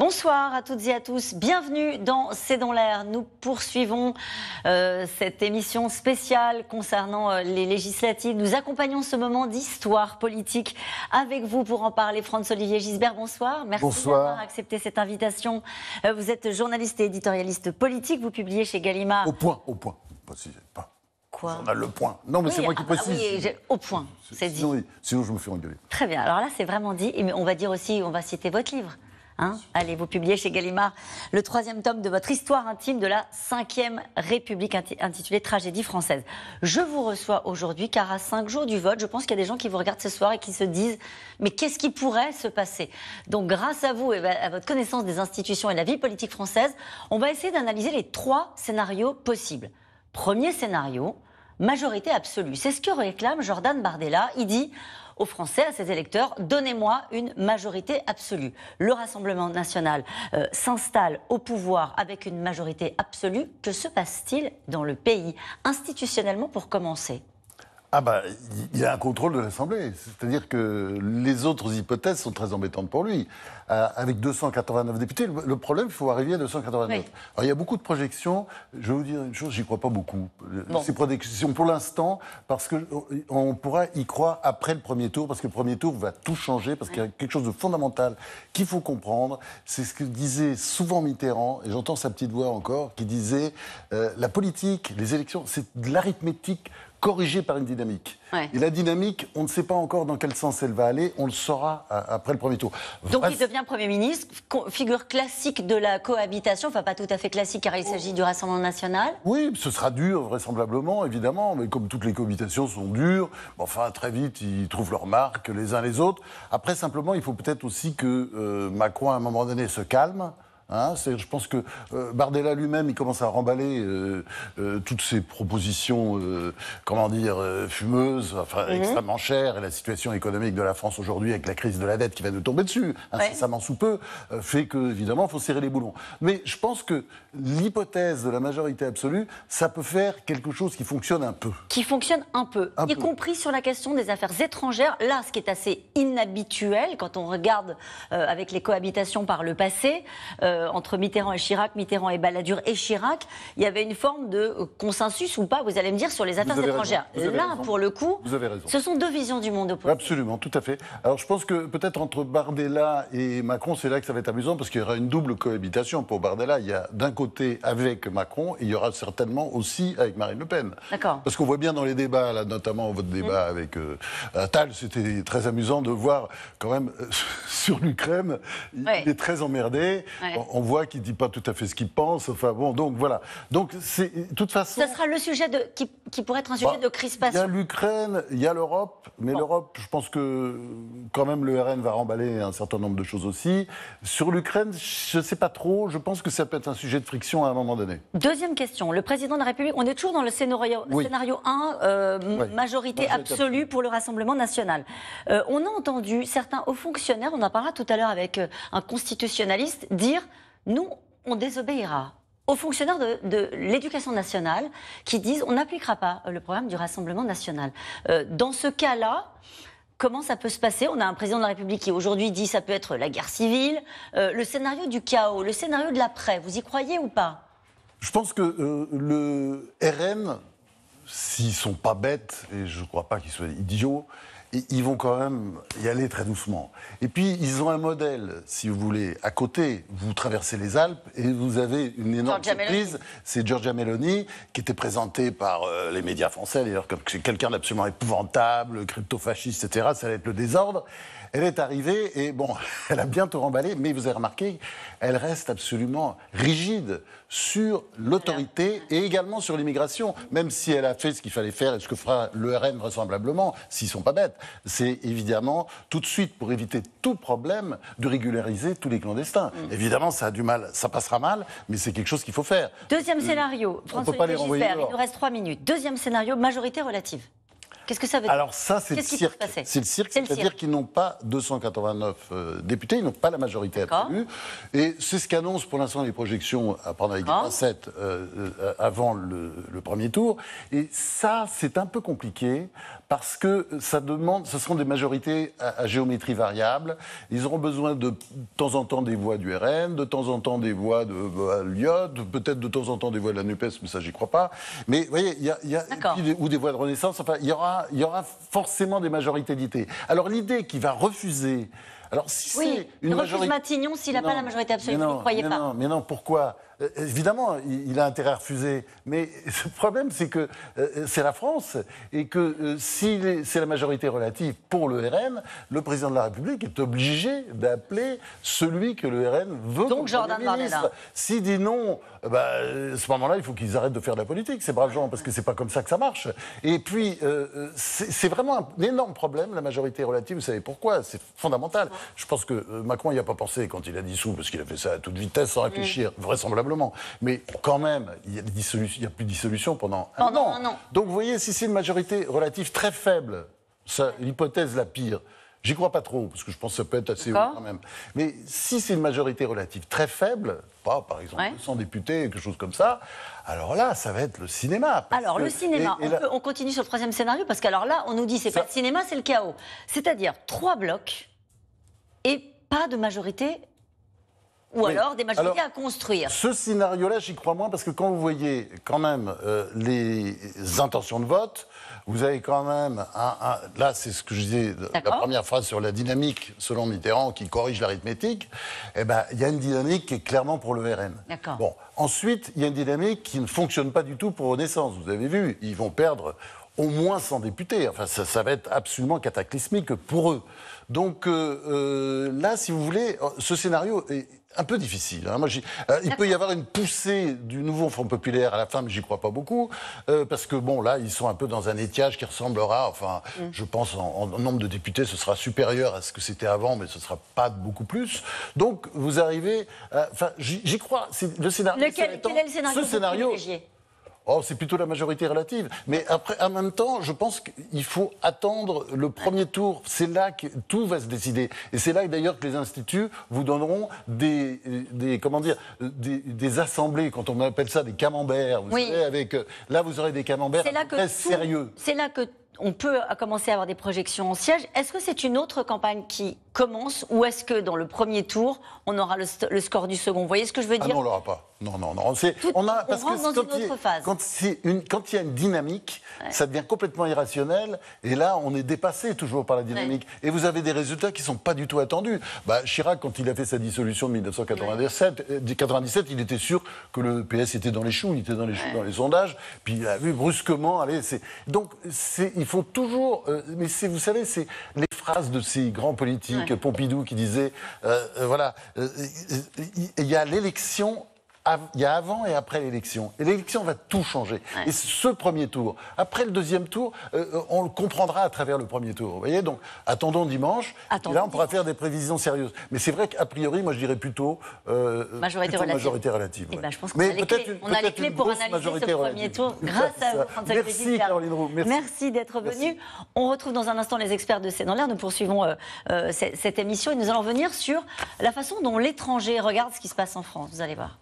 Bonsoir à toutes et à tous. Bienvenue dans C'est dans l'air. Nous poursuivons euh, cette émission spéciale concernant euh, les législatives. Nous accompagnons ce moment d'histoire politique avec vous pour en parler. Franz-Olivier Gisbert, bonsoir. Merci d'avoir accepté cette invitation. Euh, vous êtes journaliste et éditorialiste politique. Vous publiez chez Gallimard. Au point, au point. pas. Quoi le point. Non, mais c'est moi qui ah bah précise. au point, c'est dit. Sinon, sinon, je me fais engueuler. Très bien. Alors là, c'est vraiment dit. Mais on va dire aussi, on va citer votre livre. Hein Allez, vous publiez chez Gallimard le troisième tome de votre histoire intime de la cinquième République intitulé Tragédie française. Je vous reçois aujourd'hui car à cinq jours du vote, je pense qu'il y a des gens qui vous regardent ce soir et qui se disent mais qu'est-ce qui pourrait se passer Donc grâce à vous et à votre connaissance des institutions et de la vie politique française, on va essayer d'analyser les trois scénarios possibles. Premier scénario, majorité absolue. C'est ce que réclame Jordan Bardella. Il dit aux Français, à ses électeurs, donnez-moi une majorité absolue. Le Rassemblement national euh, s'installe au pouvoir avec une majorité absolue. Que se passe-t-il dans le pays, institutionnellement pour commencer ah bah, il a un contrôle de l'Assemblée. C'est-à-dire que les autres hypothèses sont très embêtantes pour lui. Euh, avec 289 députés, le problème, il faut arriver à 289. Alors, il y a beaucoup de projections. Je vais vous dire une chose, j'y crois pas beaucoup. C'est Ces projections, pour l'instant, parce que euh, on pourra y croire après le premier tour, parce que le premier tour va tout changer, parce qu'il y a quelque chose de fondamental qu'il faut comprendre. C'est ce que disait souvent Mitterrand, et j'entends sa petite voix encore, qui disait euh, la politique, les élections, c'est de l'arithmétique corrigé par une dynamique. Et la dynamique, on ne sait pas encore dans quel sens elle va aller, on le saura euh, après le premier tour. Donc il devient Premier ministre, figure classique de la cohabitation, enfin pas tout à fait classique car il s'agit du Rassemblement national. Oui, ce sera dur vraisemblablement, évidemment, mais comme toutes les cohabitations sont dures, enfin très vite ils trouvent leur marque les uns les autres. Après simplement, il faut peut-être aussi que euh, Macron à un moment donné se calme. Hein, je pense que euh, Bardella lui-même, il commence à remballer euh, euh, toutes ces propositions, comment dire, fumeuses, enfin, mhm. extrêmement chères, et la situation économique de la France aujourd'hui, avec la crise de la dette qui va nous tomber dessus, incessamment sous peu, fait que, évidemment, il faut serrer les boulons. Mais je pense que l'hypothèse de la majorité absolue, ça peut faire quelque chose qui fonctionne un peu. Qui fonctionne un peu, y compris sur la question des affaires étrangères. Là, ce qui est assez inhabituel, quand on regarde avec les cohabitations par le passé, euh, entre Mitterrand et Chirac, Mitterrand et Balladur et Chirac, il y avait une forme de euh, consensus ou pas, vous allez me dire, sur les affaires étrangères. Là, pour le coup, ce sont deux visions du monde opposées. Absolument, tout à fait. Alors je pense que peut-être entre Bardella et Macron, c'est là que ça va être amusant parce qu'il y aura une double cohabitation. Pour Bardella, il y a d'un côté avec Macron il y aura certainement aussi avec Marine Le Pen. D'accord. Parce qu'on voit bien dans les débats, là, notamment votre mmh. débat avec euh, Attal, c'était très amusant de voir quand même sur l'Ukraine, il est très emmerdé on voit qu'il ne dit pas tout à fait ce qu'il pense. Enfin bon, donc voilà. Donc, de toute façon. Ça sera le sujet qui, pourrait être un sujet bah, de crispation. Il y a l'Ukraine, il y a l'Europe, mais l'Europe, je pense que quand même le RN va remballer un certain nombre de choses aussi. Sur l'Ukraine, je ne sais pas trop. Je pense que ça peut être un sujet de friction à un moment donné. Deuxième question. Le président de la République, on est toujours dans le scénario, scénario 1, euh, majorité absolue pour le Rassemblement national. Euh, on a entendu certains hauts fonctionnaires, on en parlera tout à l'heure avec euh, un constitutionnaliste, dire nous, on désobéira aux fonctionnaires de, l'éducation nationale qui disent on n'appliquera pas euh, le programme du Rassemblement national. Euh, dans ce cas-là, comment ça peut se passer On a un président de la République qui aujourd'hui dit ça peut être la guerre civile, euh, le scénario du chaos, le scénario de l'après. Vous y croyez ou pas Je pense que le RN, s'ils sont pas bêtes, et je ne crois pas qu'ils soient idiots, ils vont quand même y aller très doucement. Et puis, ils ont un modèle, si vous voulez, à côté. Vous traversez les Alpes et vous avez une énorme Georgia surprise. C'est Giorgia Meloni, qui était présentée par euh, les médias français, d'ailleurs, comme quelqu'un d'absolument épouvantable, crypto-fasciste, etc. Ça allait être le désordre. Elle est arrivée et bon, elle a bientôt remballé, mais vous avez remarqué, elle reste absolument rigide sur l'autorité et également sur l'immigration, même si elle a fait ce qu'il fallait faire et ce que fera le vraisemblablement, s'ils sont pas bêtes. C'est évidemment tout de suite pour éviter tout problème de régulariser tous les clandestins. Mm. Évidemment, ça a du mal, ça passera mal, mais c'est quelque chose qu'il faut faire. Deuxième euh, scénario, François il nous reste trois minutes. Deuxième scénario, majorité relative. Qu'est-ce que ça veut dire Alors ça, c'est le, cirque. C'est c'est-à-dire qu'ils n'ont pas 289 euh, députés, ils n'ont pas la majorité absolue. Et c'est ce qu'annoncent pour l'instant les projections à prendre avec des avant le, premier tour. Et ça, c'est un peu compliqué parce que ça demande, ce seront des majorités à, géométrie variable. Ils auront besoin de, de, temps en temps des voix du RN, de temps en temps des voix euh, de peut-être de temps en temps des voix de la NUPES, mais ça, j'y crois pas. Mais vous voyez, il y a, ou des voix de Renaissance, enfin, il y aura il y aura forcément des majorités d'idées. Alors l'idée qui va refuser alors, oui, une Matignon, s'il n'a pas la majorité absolue, vous ne croyez pas. Non, mais non, pourquoi euh, euh, Évidemment, il, a intérêt à refuser. Mais le problème, c'est que euh, c'est la France et que si c'est la majorité relative pour le RN, le président de la République est obligé d'appeler celui que le RN veut. Donc Jordan Bardella. S'il dit non, bah, à ce moment-là, il faut qu'ils arrêtent de faire de la politique, ces braves gens, parce que ce n'est pas comme ça que ça marche. Et puis, c'est vraiment un énorme problème, la majorité relative. Vous savez pourquoi C'est fondamental. Je pense que euh, Macron n'y a pas pensé quand il a dissous, parce qu'il a fait ça à toute vitesse, sans réfléchir, mm. vraisemblablement. Mais quand même, il n'y a, a, plus de dissolution pendant, un, an. Donc vous voyez, si c'est une majorité relative très faible, l'hypothèse la pire, J'y crois pas trop, parce que je pense que ça peut être assez haut quand même. Mais si c'est une majorité relative très faible, pas par exemple 100 députés, quelque chose comme ça, alors là, ça va être le cinéma. Alors le cinéma, on, continue sur le troisième scénario, parce qu'alors là, on nous dit c'est pas le cinéma, c'est le chaos. C'est-à-dire trois blocs et pas de majorité ou alors des majorités à construire. Ce scénario-là, j'y crois moins parce que quand vous voyez quand même euh, les intentions de vote, vous avez quand même un, là, c'est ce que je disais, la première phrase sur la dynamique selon Mitterrand qui corrige l'arithmétique. Eh ben, il y a une dynamique qui est clairement pour le RN. Bon, ensuite, il y a une dynamique qui ne fonctionne pas du tout pour Renaissance. Vous avez vu, ils vont perdre au moins 100 députés. Enfin, ça, ça va être absolument cataclysmique pour eux. Donc euh, euh, là, si vous voulez, ce scénario est un peu difficile. Hein. Moi, euh, il peut y avoir une poussée du nouveau Front populaire à la fin, mais j'y crois pas beaucoup, parce que bon, là, ils sont un peu dans un étiage qui ressemblera, enfin, mm. je pense en, nombre de députés, ce sera supérieur à ce que c'était avant, mais ce sera pas beaucoup plus. Donc, vous arrivez, enfin, j'y crois. le scénario. Lequel, quel est le scénario scénario. Oh, c'est plutôt la majorité relative. Mais après, en même temps, je pense qu'il faut attendre le premier tour. C'est là que tout va se décider. Et c'est là d'ailleurs que les instituts vous donneront des, comment dire, des, assemblées, quand on appelle ça des camemberts. avec, euh, là, vous aurez des camemberts très sérieux. C'est là que on peut commencer à avoir des projections en siège. Est-ce que c'est une autre campagne qui commence ou est-ce que dans le premier tour, on aura le, score du second Vous voyez ce que je veux ah dire ah Non, on l'aura pas. Non, non, non. on, a, rentre dans une autre phase. Quand, il y a une dynamique, ça devient complètement irrationnel. Et là, on est dépassé toujours par la dynamique. Et vous avez des résultats qui ne sont pas du tout attendus. Bah, Chirac, quand il a fait sa dissolution de 1997, 97, euh, il était sûr que le PS était dans les choux, il était dans les, choux, dans les sondages. Puis il a vu brusquement. Allez, Donc, ils font toujours. Euh, mais vous savez, c'est de ces grands politiques, Pompidou qui disait, euh, euh, voilà, euh, il y a l'élection il y a avant et après l'élection. Et l'élection va tout changer. Et ce premier tour. Après le deuxième tour, euh, euh, on le comprendra à travers le premier tour. Vous voyez, donc attendons dimanche. et là, on pourra faire des prévisions sérieuses. Mais c'est vrai qu'a priori, moi, je dirais plutôt euh, majorité, relative. majorité relative. Eh ben, je pense Mais a les on a les clés pour analyser ce premier tour grâce à vous, Merci, Caroline Roux. Merci, d'être venu. On retrouve dans un instant les experts de C'est dans l'air. Nous poursuivons cette, cette émission et nous allons venir sur la façon dont l'étranger regarde ce qui se passe en France. Vous allez voir.